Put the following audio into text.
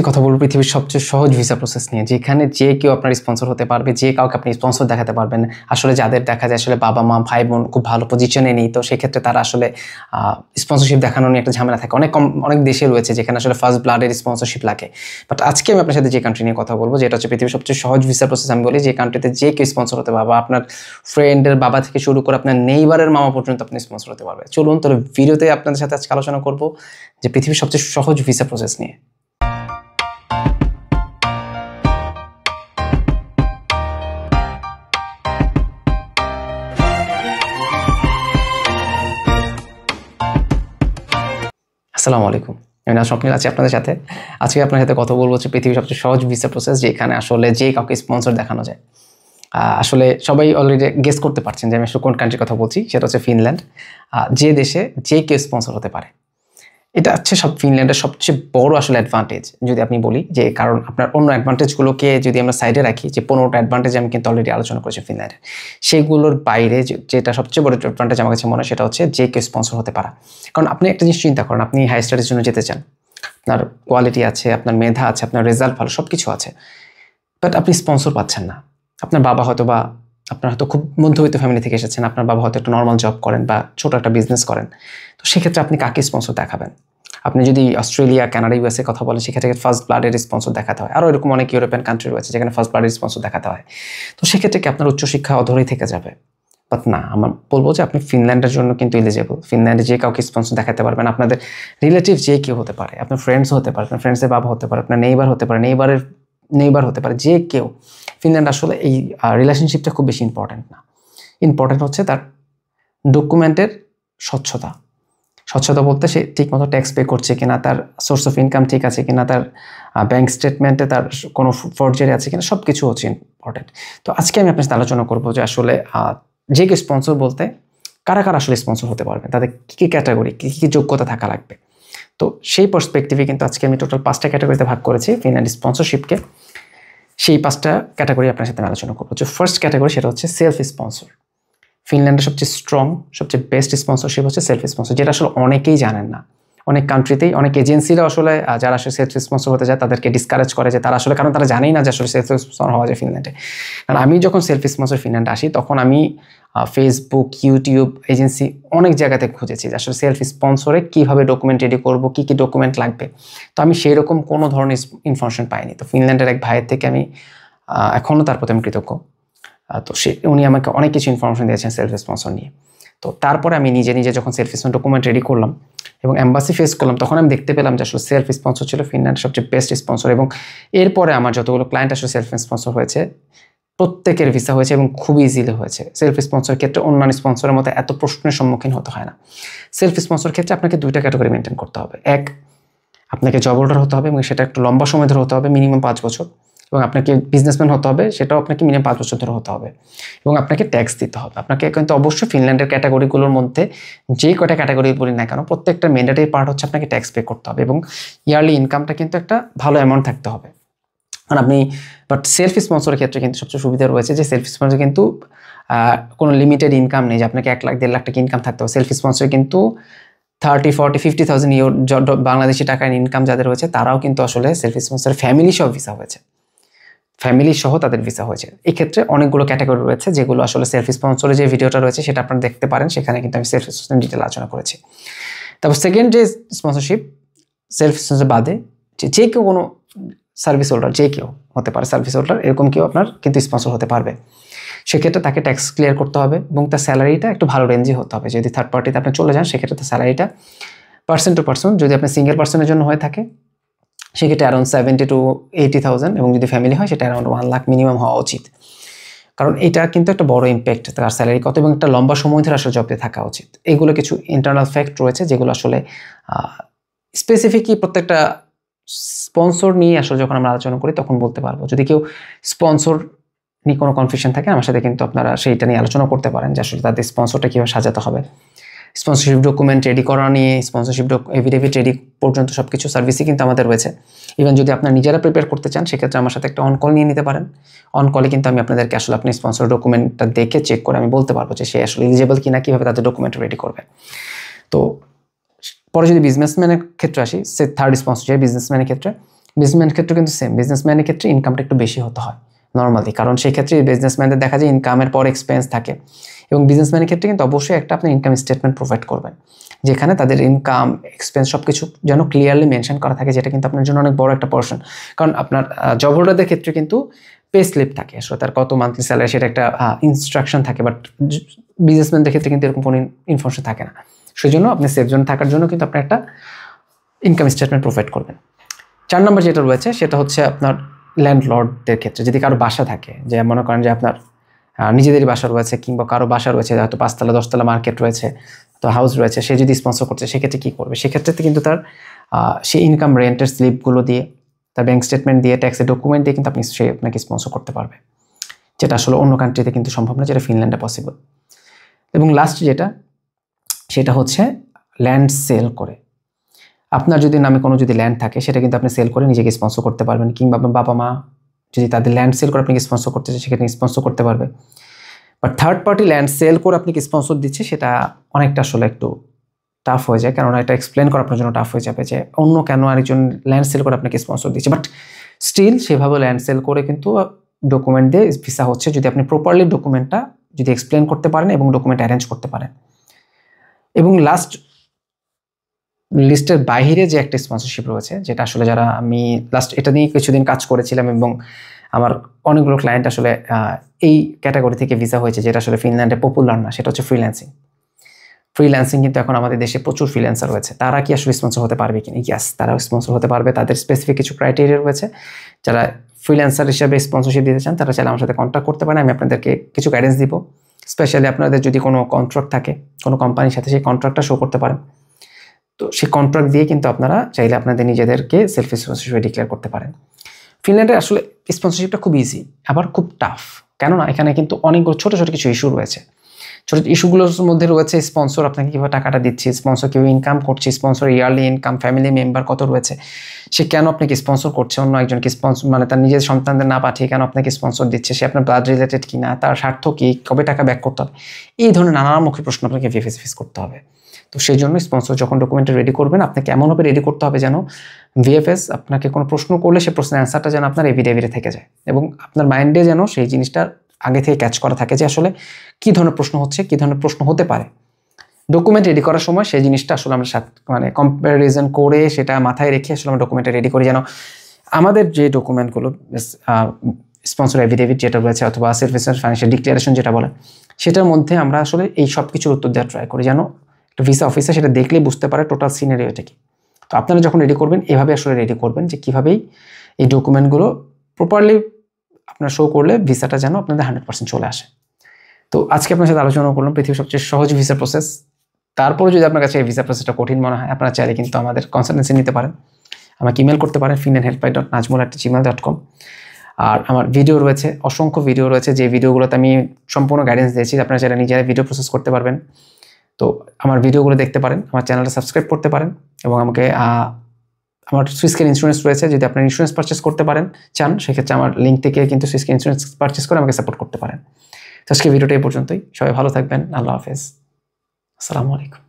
অবশ্যই কথা বলবো পৃথিবীর সবচেয়ে সহজ ভিসা প্রসেস নিয়ে যেখানে যে কেউ আপনার স্পন্সর হতে পারবে যে কাউকে আপনি স্পন্সর দেখাতে পারবেন আসলে যাদের দেখা যায় আসলে বাবা মা ভাই বোন খুব ভালো পজিশনে নেই তো সেক্ষেত্রে তারা আসলে স্পন্সরশিপ দেখানো নিয়ে একটা ঝামেলা থাকে অনেক কম অনেক দেশে রয়েছে যেখানে আসলে ফার্স্ট ব্লাডের স্পন্সরশিপ লাগে বাট আজকে আমি আপনার সাথে যে কান্ট্রি নিয়ে কথা বলবো যেটা হচ্ছে পৃথিবীর সবচেয়ে সহজ ভিসা প্রসেস আমি বলি যে কান্ট্রিতে যে কেউ স্পন্সর হতে পারবে আপনার ফ্রেন্ডের বাবা থেকে শুরু করে আপনার নেইবারের মামা পর্যন্ত আপনি স্পন্সর হতে পারবে চলুন তাহলে ভিডিওতে আপনাদের সাথে আজকে আলোচনা করবো যে পৃথিবীর সবচেয়ে সহজ ভিসা প্রসেস নিয়ে আসসালামু আলাইকুম আমি না স্বপ্নিল আছি আপনাদের সাথে আজকে আপনার সাথে কথা বলবো হচ্ছে পৃথিবীর সবচেয়ে সহজ ভিসা প্রসেস যেখানে আসলে যে কাউকে স্পন্সর দেখানো যায় আসলে সবাই অলরেডি গেস করতে পারছেন যে আমি আসলে কোন কান্ট্রির কথা বলছি সেটা হচ্ছে ফিনল্যান্ড যে দেশে যে কেউ স্পন্সর হতে পারে এটা হচ্ছে সব ফিনল্যান্ডের সবচেয়ে বড় আসলে অ্যাডভান্টেজ যদি আপনি বলি যে কারণ আপনার অন্য অ্যাডভান্টেজগুলোকে যদি আমরা সাইডে রাখি যে পনেরোটা অ্যাডভান্টেজ আমি কিন্তু অলরেডি আলোচনা করেছি ফিনল্যান্ডের সেইগুলোর বাইরে যেটা সবচেয়ে বড় অ্যাডভান্টেজ আমার কাছে মনে হয় সেটা হচ্ছে যে কেউ স্পন্সর হতে পারা কারণ আপনি একটা জিনিস চিন্তা করেন আপনি হাই স্টাডির জন্য যেতে চান আপনার কোয়ালিটি আছে আপনার মেধা আছে আপনার রেজাল্ট ভালো সব কিছু আছে বাট আপনি স্পন্সর পাচ্ছেন না আপনার বাবা হয়তো বা আপনার হয়তো খুব মধ্যবিত্ত ফ্যামিলি থেকে এসেছেন আপনার বাবা হয়তো একটা নর্মাল জব করেন বা ছোটো একটা বিজনেস করেন তো সেক্ষেত্রে আপনি কাকে স্পন্সর দেখাবেন আপনি যদি অস্ট্রেলিয়া কানাডা ইউএসএ কথা বলেন সেক্ষেত্রে ফার্স্ট ব্লাডের স্পন্সর দেখাতে হয় আরও এরকম অনেক ইউরোপিয়ান কান্ট্রি রয়েছে যেখানে ফার্স্ট ব্লাডের স্পন্সর দেখাতে হয় তো সেক্ষেত্রে কি আপনার উচ্চশিক্ষা অধরেই থেকে যাবে বাট না আমার বলবো যে আপনি ফিনল্যান্ডের জন্য কিন্তু এলিজেবল ফিনল্যান্ডে যে কাউকে স্পন্সর দেখাতে পারবেন আপনাদের রিলেটিভ যে কেউ হতে পারে আপনার ফ্রেন্ডস হতে পারে আপনার ফ্রেন্ডসের বাবা হতে পারে আপনার নেইবার হতে পারে নেইবারের নেইবার হতে পারে যে কেউ ফিনল্যান্ড আসলে এই রিলেশনশিপটা খুব বেশি ইম্পর্ট্যান্ট না ইম্পর্ট্যান্ট হচ্ছে তার ডকুমেন্টের স্বচ্ছতা স্বচ্ছতা বলতে সে ঠিকমতো ট্যাক্স পে করছে কিনা তার সোর্স অফ ইনকাম ঠিক আছে কিনা তার ব্যাংক স্টেটমেন্টে তার কোনো ফর্জারি আছে কিনা সব কিছু হচ্ছে ইম্পর্টেন্ট তো আজকে আমি আপনার সাথে আলোচনা করবো যে আসলে যে কেউ স্পন্সর বলতে কারা কারা আসলে স্পন্সর হতে পারবে তাদের কী কী ক্যাটাগরি কী কী যোগ্যতা থাকা লাগবে তো সেই পার্সপেক্টিভে কিন্তু আজকে আমি টোটাল পাঁচটা ক্যাটাগরিতে ভাগ করেছি ফিনান্স স্পন্সরশিপকে সেই পাঁচটা ক্যাটাগরি আপনার সাথে আলোচনা করবো যে ফার্স্ট ক্যাটাগরি সেটা হচ্ছে সেলফ স্পন্সর ফিনল্যান্ডের সবচেয়ে স্ট্রং সবচেয়ে বেস্ট স্পন্সরশিপ হচ্ছে সেলফ স্পন্সর যেটা আসলে অনেকেই জানেন না অনেক কান্ট্রিতেই অনেক এজেন্সিরা আসলে যারা আসলে সেলফ স্পন্সর হতে যায় তাদেরকে ডিসকারেজ করে যে তারা আসলে কারণ তারা জানেই না যে আসলে সেলফ স্পন্সর হওয়া যায় ফিনল্যান্ডে কারণ আমি যখন সেলফ স্পন্সর ফিনল্যান্ডে আসি তখন আমি ফেসবুক ইউটিউব এজেন্সি অনেক জায়গাতে খুঁজেছি যে আসলে সেলফ স্পন্সরে কীভাবে ডকুমেন্ট রেডি করব কী কী ডকুমেন্ট লাগবে তো আমি সেই রকম কোনো ধরনের ইনফরমেশন পাইনি তো ফিনল্যান্ডের এক ভাইয়ের থেকে আমি এখনও তার প্রতি আমি কৃতজ্ঞ তো সে উনি আমাকে অনেক কিছু ইনফরমেশন দিয়েছেন সেলফ স্পন্সর নিয়ে তো তারপরে আমি নিজে নিজে যখন সেলফ স্পন্সর ডকুমেন্ট রেডি করলাম এবং অ্যাম্বাসি ফেস করলাম তখন আমি দেখতে পেলাম যে আসলে সেলফ স্পন্সর ছিল ফিনল্যান্ডের সবচেয়ে বেস্ট স্পন্সর এবং এরপরে আমার যতগুলো ক্লায়েন্ট আসলে সেলফ স্পন্সর হয়েছে প্রত্যেকের ভিসা হয়েছে এবং খুব ইজিলি হয়েছে সেলফ স্পন্সর ক্ষেত্রে অন্যান্য স্পন্সরের মতো এত প্রশ্নের সম্মুখীন হতে হয় না সেলফ স্পন্সর ক্ষেত্রে আপনাকে দুইটা ক্যাটাগরি মেনটেন করতে হবে এক আপনাকে জব হোল্ডার হতে হবে এবং সেটা একটু লম্বা সময় ধরে হতে হবে মিনিমাম পাঁচ বছর এবং আপনাকে বিজনেসম্যান হতে হবে সেটাও আপনাকে মিনিমাম পাঁচ বছর ধরে হতে হবে এবং আপনাকে ট্যাক্স দিতে হবে আপনাকে কিন্তু অবশ্যই ফিনল্যান্ডের ক্যাটাগরিগুলোর মধ্যে যে কটা ক্যাটাগরি বলি না কেন প্রত্যেকটা ম্যান্ডেটারি পার্ট হচ্ছে আপনাকে ট্যাক্স পে করতে হবে এবং ইয়ারলি ইনকামটা কিন্তু একটা ভালো অ্যামাউন্ট থাকতে হবে আর আপনি বাট সেলফ স্পন্সরের ক্ষেত্রে কিন্তু সবচেয়ে সুবিধা রয়েছে যে সেলফ স্পন্সর কিন্তু কোনো লিমিটেড ইনকাম নেই যে আপনাকে এক লাখ দেড় লাখ টাকা ইনকাম থাকতে হবে সেলফ স্পন্সর কিন্তু thirty forty fifty thousand your Bangladeshi টাকার ইনকাম যাদের রয়েছে তারাও কিন্তু আসলে সেলফ স্পন্সর ফ্যামিলি সহ ভিসা হয়েছে ফ্যামিলি সহ তাদের ভিসা হয়েছে এই ক্ষেত্রে অনেকগুলো ক্যাটাগরি রয়েছে যেগুলো আসলে সেলফ স্পন্সরে যে ভিডিওটা রয়েছে সেটা আপনারা দেখতে পারেন সেখানে কিন্তু আমি সেলফ স্পন্সর ডিটেল আলোচনা করেছি তারপর সেকেন্ড যে স্পন্সরশিপ সেলফ স্পন্সর বাদে যে কেউ কোনো সার্ভিস হোল্ডার যে কেউ হতে পারে সার্ভিস হোল্ডার এরকম কেউ আপনার কিন্তু স্পন্সর হতে পারবে সেক্ষেত্রে তাকে ট্যাক্স ক্লিয়ার করতে হবে এবং তার স্যালারিটা একটু ভালো রেঞ্জে হতে হবে যদি থার্ড পার্টিতে আপনি চলে যান সেক্ষেত্রে তার স্যালারিটা পার্সেন্ট টু পার্সন যদি আপনি সিঙ্গেল পার্সনের জন্য হয়ে থাকে সেক্ষেত্রে around seventy two eighty thousand এবং যদি ফ্যামিলি হয় সেটা অ্যারাউন্ড ওয়ান লাখ মিনিমাম হওয়া উচিত কারণ এটা কিন্তু একটা বড় ইম্প্যাক্ট তার স্যালারি কত এবং একটা লম্বা সময় ধরে আসলে জবতে থাকা উচিত এগুলো কিছু ইন্টারনাল ফ্যাক্ট রয়েছে যেগুলো আসলে স্পেসিফিকই প্রত্যেকটা স্পন্সর নিয়ে আসলে যখন আমরা আলোচনা করি তখন বলতে পারবো যদি কেউ স্পন্সর নিয়ে কোনো কনফিউশন থাকে আমার সাথে কিন্তু আপনারা সেইটা নিয়ে আলোচনা করতে পারেন যে আসলে তাদের স্পন্সরটা কীভাবে সাজাতে হবে স্পন্সরশিপ ডকুমেন্ট রেডি করা নিয়ে স্পন্সরশিপ এভিডেভিট রেডি পর্যন্ত সব কিছু সার্ভিসই কিন্তু আমাদের রয়েছে ইভেন যদি আপনার নিজেরা প্রিপেয়ার করতে চান সেক্ষেত্রে আমার সাথে একটা অন কল নিয়ে নিতে পারেন অন কলে কিন্তু আমি আপনাদেরকে আসলে আপনি স্পন্সর ডকুমেন্টটা দেখে চেক করে আমি বলতে পারবো যে সে আসলে এলিজেবল কিনা কীভাবে তাদের ডকুমেন্ট রেডি করবে তো পরে যদি বিজনেসম্যানের ক্ষেত্রে আসি সে থার্ড স্পন্সর বিজনেসম্যানের ক্ষেত্রে বিজনেসম্যানের ক্ষেত্রে কিন্তু সেম বিজনেসম্যানের ক্ষেত্রে ইনকামটা একটু বেশি হতে হয় নর্মালি কারণ সেই ক্ষেত্রে বিজনেসম্যানদের দেখা যায় ইনকামের পর এক্সপেন্স থাকে এবং বিজনেসম্যানের ক্ষেত্রে কিন্তু অবশ্যই একটা আপনি ইনকাম স্টেটমেন্ট প্রোভাইড করবেন যেখানে তাদের ইনকাম এক্সপেন্স সব কিছু যেন ক্লিয়ারলি মেনশন করা থাকে যেটা কিন্তু আপনার জন্য অনেক বড় একটা পোর্শন কারণ আপনার জব হোল্ডারদের ক্ষেত্রে কিন্তু পে স্লিপ থাকে আসলে তার কত মান্থলি স্যালারি সেটা একটা ইনস্ট্রাকশন থাকে বাট বিজনেসম্যানদের ক্ষেত্রে কিন্তু এরকম কোনো ইনফরমেশন থাকে না সেই জন্য আপনি সেফ জন থাকার জন্য কিন্তু আপনি একটা ইনকাম স্টেটমেন্ট প্রোভাইড করবেন চার নম্বর যেটা রয়েছে সেটা হচ্ছে আপনার ল্যান্ডলর্ডদের ক্ষেত্রে যদি কারো বাসা থাকে যে মনে করেন যে আপনার নিজেদের বাসা রয়েছে কিংবা কারো বাসা রয়েছে হয়তো পাঁচতলা দশতলা মার্কেট রয়েছে তো হাউস রয়েছে সে যদি স্পন্সর করছে সেক্ষেত্রে কী করবে সেক্ষেত্রে কিন্তু তার সে ইনকাম রেন্টের স্লিপগুলো দিয়ে তার ব্যাঙ্ক স্টেটমেন্ট দিয়ে ট্যাক্সের ডকুমেন্ট দিয়ে কিন্তু আপনি সে আপনাকে স্পন্সর করতে পারবে যেটা আসলে অন্য কান্ট্রিতে কিন্তু সম্ভব না যেটা ফিনল্যান্ডে পসিবল এবং লাস্ট যেটা সেটা হচ্ছে ল্যান্ড সেল করে আপনার যদি নামে কোনো যদি ল্যান্ড থাকে সেটা কিন্তু আপনি সেল করে নিজেকে স্পন্সর করতে পারবেন কিংবা আপনার বাবা মা যদি তাদের ল্যান্ড সেল করে আপনাকে স্পন্সর করতে চায় সেক্ষেত্রে স্পন্সর করতে পারবে but third party land sell করে আপনাকে স্পন্সর দিচ্ছে সেটা অনেকটা আসলে একটু টাফ হয়ে যায় কেননা এটা এক্সপ্লেন করা আপনার জন্য টাফ হয়ে যাবে যে অন্য কেন আরেকজন ল্যান্ড সেল করে আপনাকে স্পন্সর দিচ্ছে বাট স্টিল সেভাবে ল্যান্ড সেল করে কিন্তু ডকুমেন্ট দিয়ে ভিসা হচ্ছে যদি আপনি প্রপারলি ডকুমেন্টটা যদি এক্সপ্লেন করতে পারেন এবং ডকুমেন্ট অ্যারেঞ্জ করতে পারেন এবং লাস্ট লিস্টের বাইরে যে একটা স্পন্সরশিপ রয়েছে যেটা আসলে যারা আমি লাস্ট এটা নিয়ে কিছুদিন কাজ করেছিলাম এবং আমার অনেকগুলো ক্লায়েন্ট আসলে এই ক্যাটাগরি থেকে ভিসা হয়েছে যেটা আসলে ফিনল্যান্ডে পপুলার না সেটা হচ্ছে ফ্রিল্যান্সিং ফ্রিল্যান্সিং কিন্তু এখন আমাদের দেশে প্রচুর ফ্রিল্যান্সার রয়েছে তারা কি আসলে স্পন্সর হতে পারবে কিনা ইয়াস তারাও স্পন্সর হতে পারবে তাদের স্পেসিফিক কিছু ক্রাইটেরিয়া রয়েছে যারা ফ্রিল্যান্সার হিসেবে স্পন্সরশিপ দিতে চান তারা চাইলে আমার সাথে কন্ট্যাক্ট করতে পারেন আমি আপনাদেরকে কিছু গাইডেন্স দিব স্পেশালি আপনাদের যদি কোনো কন্ট্রাক্ট থাকে কোনো কোম্পানির সাথে সেই কন্ট্রাক্টটা শো করতে পারেন তো সে কন্ট্রাক্ট দিয়ে কিন্তু আপনারা চাইলে আপনাদের নিজেদেরকে সেলফ স্পন্সরশিপ ডিক্লেয়ার করতে পারেন ফিনল্যান্ডে আসলে স্পন্সরশিপটা খুব ইজি আবার খুব টাফ কেননা এখানে কিন্তু অনেকগুলো ছোটো ছোটো কিছু ইস্যু রয়েছে ছোটো ইস্যুগুলোর মধ্যে রয়েছে স্পন্সর আপনাকে কীভাবে টাকাটা দিচ্ছে স্পন্সর কেউ ইনকাম করছে sponsor yearly income family member কত রয়েছে সে কেন আপনাকে স্পন্সর করছে অন্য একজনকে স্পন্সর মানে তার নিজের সন্তানদের না পাঠিয়ে কেন আপনাকে স্পন্সর দিচ্ছে সে আপনার ব্লাড রিলেটেড কিনা তার স্বার্থ কী কবে টাকা ব্যাক করতে হবে এই ধরনের নানামুখী প্রশ্ন আপনাকে ফেস ফেস করতে হবে তো সেই জন্য স্পন্সর যখন ডকুমেন্টটা রেডি করবেন আপনাকে এমনভাবে রেডি করতে হবে যেন ভিএফএস আপনাকে কোনো প্রশ্ন করলে সেই প্রশ্নের অ্যান্সারটা যেন আপনার এভিডেভিডে থেকে যায় এবং আপনার মাইন্ডে যেন সেই জিনিসটা আগে থেকে ক্যাচ করা থাকে যে আসলে কী ধরনের প্রশ্ন হচ্ছে কী ধরনের প্রশ্ন হতে পারে ডকুমেন্ট রেডি করার সময় সেই জিনিসটা আসলে আমরা মানে কম্প্যারিজন করে সেটা মাথায় রেখে আসলে আমরা ডকুমেন্টটা রেডি করি যেন আমাদের যে ডকুমেন্টগুলো স্পন্সর এভিডেভিট যেটা রয়েছে অথবা সার্ভিস ফাইন্যান্সিয়াল ডিক্লারেশন যেটা বলে সেটার মধ্যে আমরা আসলে এই সব কিছুর উত্তর দেওয়ার ট্রাই করি যেন তো ভিসা অফিসে সেটা দেখলেই বুঝতে পারে টোটাল সিনারি সিনারিওটা কি তো আপনারা যখন রেডি করবেন এভাবে আসলে রেডি করবেন যে কীভাবেই এই ডকুমেন্টগুলো প্রপারলি আপনার শো করলে ভিসাটা যেন আপনাদের হান্ড্রেড চলে আসে তো আজকে আপনার সাথে আলোচনা করলাম পৃথিবীর সবচেয়ে সহজ ভিসা প্রসেস তারপরে যদি আপনার কাছে এই ভিসা প্রসেসটা কঠিন মনে হয় আপনারা চাইলে কিন্তু আমাদের কনসালটেন্সি নিতে পারেন আমাকে ইমেল করতে পারেন ফিন অ্যান্ড ডট কম আর আমার ভিডিও রয়েছে অসংখ্য ভিডিও রয়েছে যে ভিডিওগুলোতে আমি সম্পূর্ণ গাইডেন্স দিয়েছি আপনারা চাইলে নিজেরা ভিডিও প্রসেস করতে পারবেন তো আমার ভিডিওগুলো দেখতে পারেন আমার চ্যানেলটা সাবস্ক্রাইব করতে পারেন এবং আমাকে আমার সুইসকের ইন্স্যুরেন্স রয়েছে যদি আপনার ইন্স্যুরেন্স পারচেস করতে পারেন চান সেক্ষেত্রে আমার লিঙ্ক থেকে কিন্তু সুইসকের ইন্স্যুরেন্স পারচেস করে আমাকে সাপোর্ট করতে পারেন তো আজকে ভিডিওটা এই পর্যন্তই সবাই ভালো থাকবেন আল্লাহ হাফেজ আসসালামু আলাইকুম